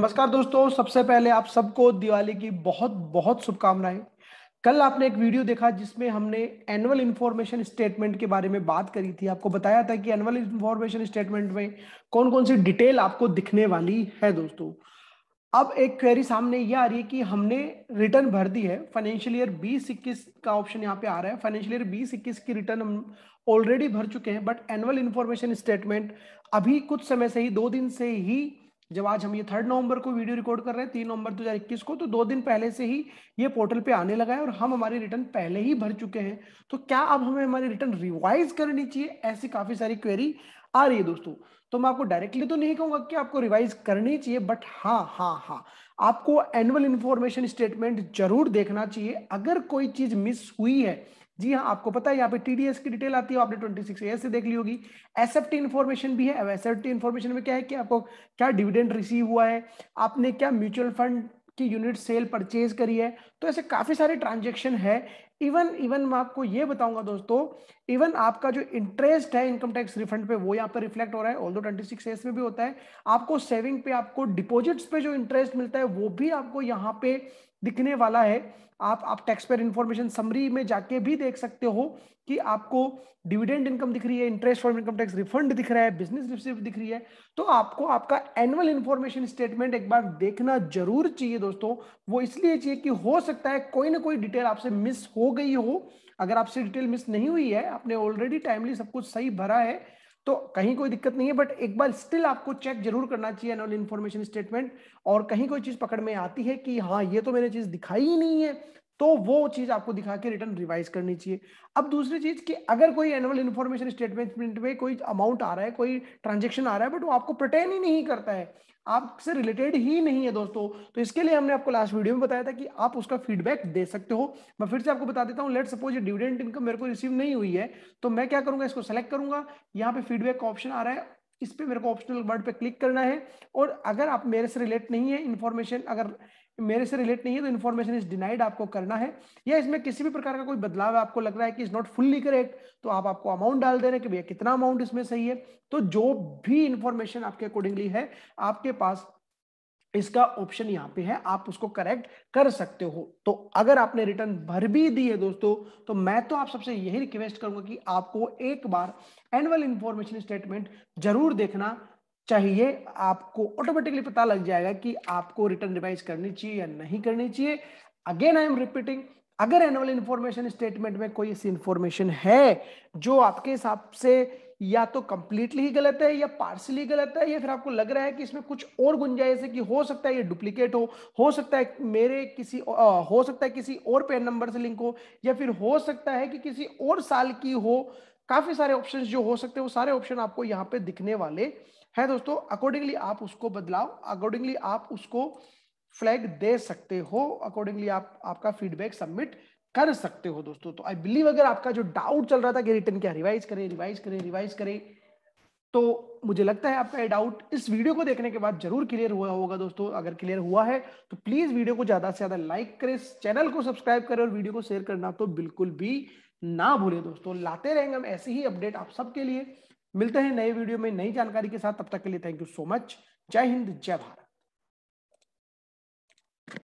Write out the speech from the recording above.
नमस्कार दोस्तों सबसे पहले आप सबको दिवाली की बहुत बहुत शुभकामनाएं कल आपने एक वीडियो देखा जिसमें हमने एनुअल इन्फॉर्मेशन स्टेटमेंट के बारे में बात करी थी आपको बताया था कि एनुअल इन्फॉर्मेशन स्टेटमेंट में कौन कौन सी डिटेल आपको दिखने वाली है दोस्तों अब एक क्वेरी सामने ये आ रही है कि हमने रिटर्न भर दी है फाइनेंशियल ईयर बीस इक्कीस का ऑप्शन यहाँ पे आ रहा है फाइनेंशियल ईयर बीस इक्कीस की रिटर्न हम ऑलरेडी भर चुके हैं बट एनुअल इन्फॉर्मेशन स्टेटमेंट अभी कुछ समय से ही दो दिन से ही जब आज हम ये थर्ड नवंबर को वीडियो रिकॉर्ड कर रहे हैं तीन नवंबर 2021 को तो दो दिन पहले से ही ये पोर्टल पे आने लगा है और हम हमारी रिटर्न पहले ही भर चुके हैं तो क्या अब हमें हमारी रिटर्न रिवाइज करनी चाहिए ऐसी काफी सारी क्वेरी आ रही है दोस्तों तो मैं आपको डायरेक्टली तो नहीं कहूंगा कि आपको रिवाइज करनी चाहिए बट हाँ हाँ हाँ आपको एनुअल इन्फॉर्मेशन स्टेटमेंट जरूर देखना चाहिए अगर कोई चीज मिस हुई है जी हाँ आपको पता है यहाँ पे टीडीएस की डिटेल आती है आपने 26 एस से देख ली होगी एस एफ टी इन्फॉर्मेशन भी है अब टी इन्फॉर्मेशन में क्या है कि आपको क्या डिविडेंड रिसीव हुआ है आपने क्या म्यूचुअल फंड की यूनिट सेल परचेज करी है तो ऐसे काफी सारे ट्रांजेक्शन है इवन इवन मैं आपको ये बताऊंगा दोस्तों इवन आपका जो इंटरेस्ट है इनकम टैक्स रिफंड पे वो यहाँ पे रिफ्लेक्ट हो रहा है ऑल्डो ट्वेंटी सिक्स एस में भी होता है आपको सेविंग पे आपको डिपोजिट्स पे जो इंटरेस्ट मिलता है वो भी आपको यहाँ पे दिखने वाला है आप आप टैक्स पेयर इन्फॉर्मेशन समरी में जाके भी देख सकते हो कि आपको डिविडेंड इनकम दिख रही है interest for income tax refund दिख रहा है बिजनेस रिसिप्ट दिख रही है तो आपको आपका एनुअल इन्फॉर्मेशन स्टेटमेंट एक बार देखना जरूर चाहिए दोस्तों वो इसलिए चाहिए कि हो सकता है कोई ना कोई डिटेल आपसे मिस हो गई हो अगर आपसे डिटेल मिस नहीं हुई है आपने ऑलरेडी टाइमली सब कुछ सही भरा है तो कहीं कोई दिक्कत नहीं है बट एक बार स्टिल आपको चेक जरूर करना चाहिए इन्फॉर्मेशन स्टेटमेंट और कहीं कोई चीज पकड़ में आती है कि हाँ ये तो मैंने चीज दिखाई ही नहीं है तो वो चीज आपको दिखा के रिटर्न रिवाइज करनी चाहिए अब दूसरी चीज कि अगर कोई एनुअल इन्फॉर्मेशन स्टेटमेंट में कोई अमाउंट आ रहा है कोई ट्रांजेक्शन आ रहा है बट वो आपको प्रटेन ही नहीं करता है आपसे रिलेटेड ही नहीं है दोस्तों तो इसके लिए हमने आपको लास्ट वीडियो में बताया था कि आप उसका फीडबैक दे सकते हो मैं फिर से आपको बता देता हूँ लेट सपोज ये डिविडेंड इनकम मेरे को रिसीव नहीं हुई है तो मैं क्या करूंगा इसको सेलेक्ट करूंगा यहाँ पे फीडबैक का ऑप्शन आ रहा है इस पर मेरे को ऑप्शनल वर्ड पे क्लिक करना है और अगर आप मेरे से रिलेट नहीं है इन्फॉर्मेशन अगर मेरे से रिलेट नहीं है तो इन्फॉर्मेशन इज डिनाइड आपको करना है या इसमें किसी भी प्रकार का कोई बदलाव आपको लग रहा है कि इज नॉट फुल्ली करेक्ट तो आप आपको अमाउंट डाल दे रहे हैं कि भैया कितना अमाउंट इसमें सही है तो जो भी इन्फॉर्मेशन आपके अकॉर्डिंगली है आपके पास इसका ऑप्शन यहाँ पे है आप उसको करेक्ट कर सकते हो तो अगर आपने रिटर्न भर भी दी है दोस्तों तो मैं तो आप सबसे यही रिक्वेस्ट करूंगा कि आपको एक बार एनुअल इंफॉर्मेशन स्टेटमेंट जरूर देखना चाहिए आपको ऑटोमेटिकली पता लग जाएगा कि आपको रिटर्न रिवाइज करनी चाहिए या नहीं करनी चाहिए अगेन आई एम रिपीटिंग अगर एनुअल इंफॉर्मेशन स्टेटमेंट में कोई ऐसी इंफॉर्मेशन है जो आपके हिसाब से या तो कंप्लीटली ही गलत है या पार्सली गलत है या फिर आपको लग रहा है कि इसमें कुछ और गुंजाइश है कि हो सकता है ये डुप्लीकेट हो हो सकता है मेरे किसी आ, हो सकता है किसी और पेन नंबर से लिंक हो या फिर हो सकता है कि किसी और साल की हो काफी सारे ऑप्शन जो हो सकते हैं वो सारे ऑप्शन आपको यहाँ पे दिखने वाले है दोस्तों अकॉर्डिंगली आप उसको बदलाव अकॉर्डिंगली आप उसको फ्लैग दे सकते हो अकॉर्डिंगली आप आपका फीडबैक सबमिट कर सकते हो दोस्तों तो आई बिलीव अगर आपका जो डाउट चल रहा था कि रिटर्न क्या रिवाइज करें रिवाइज करें रिवाइज करें तो मुझे लगता है आपका ये डाउट इस वीडियो को देखने के बाद जरूर क्लियर हुआ होगा दोस्तों अगर क्लियर हुआ है तो प्लीज वीडियो को ज्यादा से ज्यादा लाइक करें चैनल को सब्सक्राइब करें और वीडियो को शेयर करना तो बिल्कुल भी ना भूलें दोस्तों लाते रहेंगे हम ऐसे ही अपडेट आप सबके लिए मिलते हैं नए वीडियो में नई जानकारी के साथ तब तक के लिए थैंक यू सो मच जय हिंद जय भारत